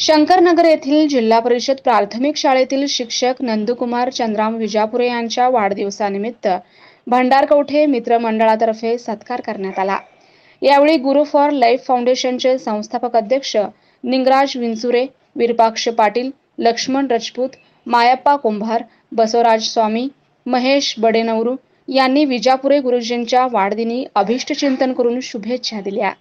शंकरनगर येथील जिल्हा परिषद प्राथमिक शाळेतील शिक्षक नंदकुमार चंद्राम विजापुरे यांच्या वाढदिवसानिमित्त भंडारकवठे मित्रमंडळातर्फे सत्कार करण्यात आला यावेळी गुरु फॉर लाईफ फाउंडेशनचे संस्थापक अध्यक्ष निंगराज विंचुरे विरपाक्ष पाटील लक्ष्मण रजपूत मायाप्पा कुंभार बसवराज स्वामी महेश बडेनवरू यांनी विजापुरे गुरुजींच्या वाढदिनी अभिष्ट चिंतन करून शुभेच्छा दिल्या